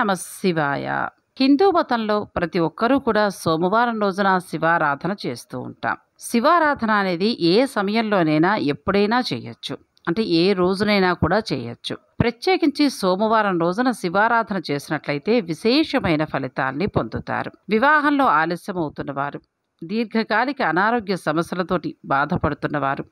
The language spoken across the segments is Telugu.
నమ శివాయ హిందూ మతంలో ప్రతి ఒక్కరూ కూడా సోమవారం రోజున శివారాధన చేస్తూ ఉంటాం శివారాధన అనేది ఏ సమయంలోనైనా ఎప్పుడైనా చేయొచ్చు అంటే ఏ రోజునైనా కూడా చేయొచ్చు ప్రత్యేకించి సోమవారం రోజున శివారాధన చేసినట్లయితే విశేషమైన ఫలితాల్ని పొందుతారు వివాహంలో ఆలస్యం అవుతున్నవారు వారు దీర్ఘకాలిక అనారోగ్య సమస్యలతోటి బాధపడుతున్నవారు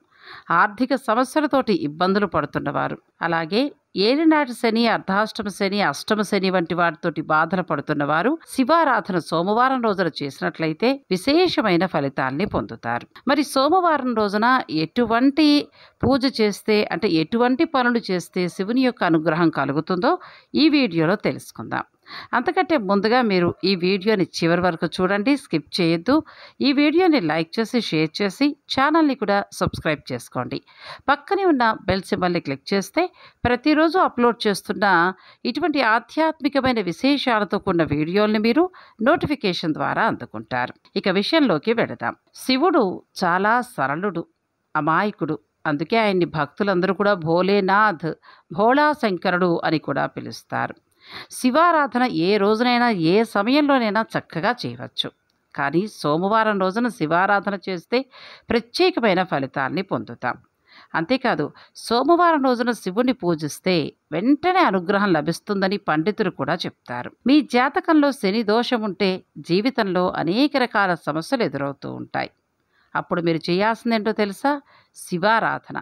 ఆర్థిక సమస్యలతోటి ఇబ్బందులు పడుతున్నవారు అలాగే ఏలినాటి శని అర్ధాష్టమ శని అష్టమ శని వంటి వాటితోటి బాధలు పడుతున్న వారు శివారాధన సోమవారం రోజున చేసినట్లయితే విశేషమైన ఫలితాల్ని పొందుతారు మరి సోమవారం రోజున ఎటువంటి పూజ చేస్తే అంటే ఎటువంటి పనులు చేస్తే శివుని యొక్క అనుగ్రహం కలుగుతుందో ఈ వీడియోలో తెలుసుకుందాం అంతకంటే ముందుగా మీరు ఈ వీడియోని చివరి వరకు చూడండి స్కిప్ చేయొద్దు ఈ వీడియోని లైక్ చేసి షేర్ చేసి ఛానల్ని కూడా సబ్స్క్రైబ్ చేసుకోండి పక్కనే ఉన్న బెల్ సింబల్ని క్లిక్ చేస్తే ప్రతిరోజు అప్లోడ్ చేస్తున్న ఇటువంటి ఆధ్యాత్మికమైన విశేషాలతో కూడిన వీడియోల్ని మీరు నోటిఫికేషన్ ద్వారా అందుకుంటారు ఇక విషయంలోకి వెడదాం శివుడు చాలా సరళుడు అమాయకుడు అందుకే ఆయన్ని భక్తులందరూ కూడా భోలేనాథ్ భోళా శంకరుడు అని కూడా పిలుస్తారు శివారాధన ఏ రోజునైనా ఏ సమయంలోనైనా చక్కగా చేయవచ్చు కానీ సోమవారం రోజున శివారాధన చేస్తే ప్రత్యేకమైన ఫలితాల్ని పొందుతాం అంతేకాదు సోమవారం రోజున శివుని పూజిస్తే వెంటనే అనుగ్రహం లభిస్తుందని పండితులు కూడా చెప్తారు మీ జాతకంలో శని దోషం ఉంటే జీవితంలో అనేక రకాల సమస్యలు ఎదురవుతూ ఉంటాయి అప్పుడు మీరు చేయాల్సిందేంటో తెలుసా శివారాధన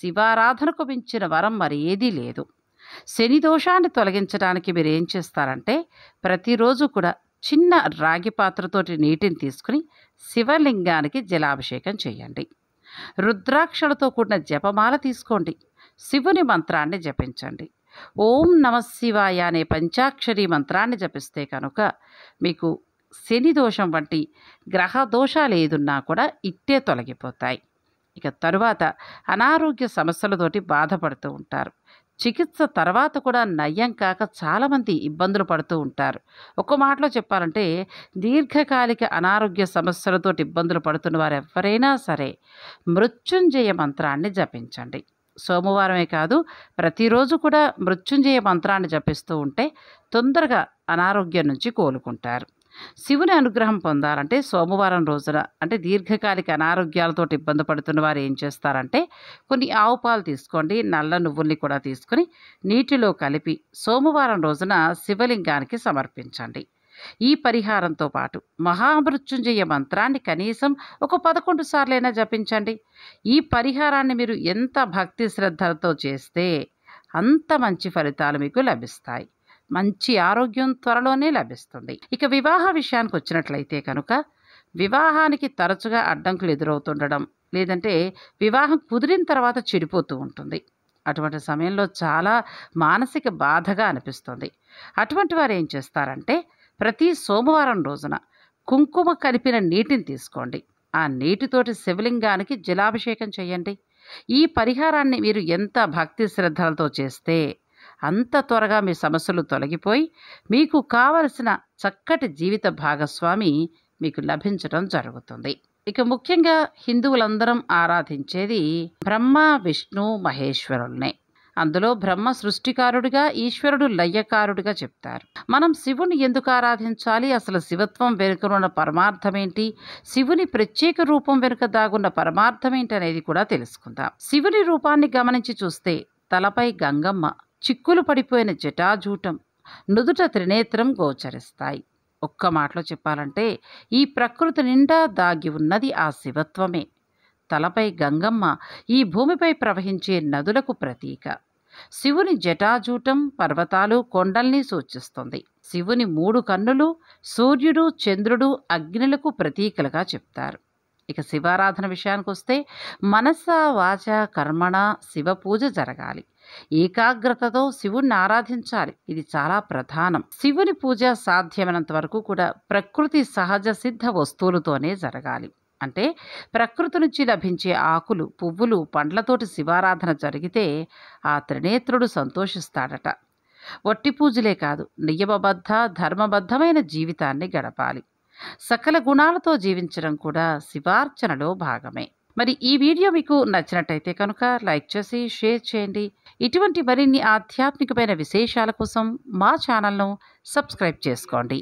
శివారాధనకు మించిన వరం మరి ఏదీ లేదు శని దోషాన్ని తొలగించడానికి మీరు ఏం చేస్తారంటే ప్రతిరోజు కూడా చిన్న రాగి పాత్రతోటి నీటిని తీసుకుని శివలింగానికి జలాభిషేకం చేయండి రుద్రాక్షలతో కూడిన జపమాల తీసుకోండి శివుని మంత్రాన్ని జపించండి ఓం నమ శివాయ అనే పంచాక్షరి మంత్రాన్ని జపిస్తే కనుక మీకు శని దోషం వంటి గ్రహ దోషాలు ఏదున్నా కూడా ఇట్టే తొలగిపోతాయి ఇక తరువాత అనారోగ్య సమస్యలతోటి బాధపడుతూ ఉంటారు చికిత్స తర్వాత కూడా నయం కాక చాలామంది ఇబ్బందులు పడుతూ ఉంటారు ఒక మాటలో చెప్పాలంటే దీర్ఘకాలిక అనారోగ్య సమస్యలతో ఇబ్బందులు పడుతున్న వారు ఎవరైనా సరే మృత్యుంజయ మంత్రాన్ని జపించండి సోమవారమే కాదు ప్రతిరోజు కూడా మృత్యుంజయ మంత్రాన్ని జపిస్తూ ఉంటే తొందరగా అనారోగ్యం నుంచి కోలుకుంటారు శివుని అనుగ్రహం పొందాలంటే సోమవారం రోజున అంటే దీర్ఘకాలిక అనారోగ్యాలతో ఇబ్బంది పడుతున్న వారు ఏం చేస్తారంటే కొన్ని ఆవు పాలు తీసుకోండి నల్ల నువ్వుల్ని కూడా తీసుకొని నీటిలో కలిపి సోమవారం రోజున శివలింగానికి సమర్పించండి ఈ పరిహారంతో పాటు మహామృత్యుంజయ మంత్రాన్ని కనీసం ఒక పదకొండు సార్లైనా జపించండి ఈ పరిహారాన్ని మీరు ఎంత భక్తి శ్రద్ధలతో చేస్తే అంత మంచి ఫలితాలు మీకు లభిస్తాయి మంచి ఆరోగ్యం త్వరలోనే లభిస్తుంది ఇక వివాహ విషయానికి వచ్చినట్లయితే కనుక వివాహానికి తరచుగా అడ్డంకులు ఎదురవుతుండడం లేదంటే వివాహం కుదిరిన తర్వాత చెడిపోతూ ఉంటుంది అటువంటి సమయంలో చాలా మానసిక బాధగా అనిపిస్తుంది అటువంటి వారు ఏం చేస్తారంటే ప్రతి సోమవారం రోజున కుంకుమ కలిపిన నీటిని తీసుకోండి ఆ నీటితోటి శివలింగానికి జలాభిషేకం చేయండి ఈ పరిహారాన్ని మీరు ఎంత భక్తి శ్రద్ధలతో చేస్తే అంత త్వరగా మీ సమస్యలు తొలగిపోయి మీకు కావలసిన చక్కటి జీవిత భాగస్వామి మీకు లభించడం జరుగుతుంది ఇక ముఖ్యంగా హిందువులందరం ఆరాధించేది బ్రహ్మ విష్ణు మహేశ్వరుల్నే అందులో బ్రహ్మ సృష్టికారుడిగా ఈశ్వరుడు లయ్యకారుడిగా చెప్తారు మనం శివుని ఎందుకు ఆరాధించాలి అసలు శివత్వం వెనుకనున్న పరమార్థమేంటి శివుని ప్రత్యేక రూపం వెనుక దాగున్న పరమార్థమేంటి అనేది కూడా తెలుసుకుందాం శివుని రూపాన్ని గమనించి చూస్తే తలపై గంగమ్మ చిక్కులు పడిపోయిన జటాజూటం నుదుట త్రినేత్రం గోచరిస్తాయి ఒక్క మాటలో చెప్పాలంటే ఈ ప్రకృతి నిండా దాగి ఉన్నది ఆ శివత్వమే తలపై గంగమ్మ ఈ భూమిపై ప్రవహించే నదులకు ప్రతీక శివుని జటాజూటం పర్వతాలు కొండల్ని సూచిస్తుంది శివుని మూడు కన్నులు సూర్యుడు చంద్రుడు అగ్నులకు ప్రతీకలుగా చెప్తారు ఇక శివారాధన విషయానికి వస్తే మనస వాచ కర్మణ శివ పూజ జరగాలి ఏకాగ్రతతో శివుణ్ణి ఆరాధించాలి ఇది చాలా ప్రధానం శివుని పూజ సాధ్యమైనంత వరకు కూడా ప్రకృతి సహజ సిద్ధ వస్తువులతోనే జరగాలి అంటే ప్రకృతి నుంచి లభించే ఆకులు పువ్వులు పండ్లతోటి శివారాధన జరిగితే ఆ త్రినేత్రుడు సంతోషిస్తాడట వట్టి పూజలే కాదు నియమబద్ధ ధర్మబద్ధమైన జీవితాన్ని గడపాలి సకల గుణాలతో జీవించడం కూడా శివార్చనలో భాగమే మరి ఈ వీడియో మీకు నచ్చినట్టయితే కనుక లైక్ చేసి షేర్ చేయండి ఇటువంటి మరిన్ని ఆధ్యాత్మికమైన విశేషాల కోసం మా ఛానల్ను సబ్స్క్రైబ్ చేసుకోండి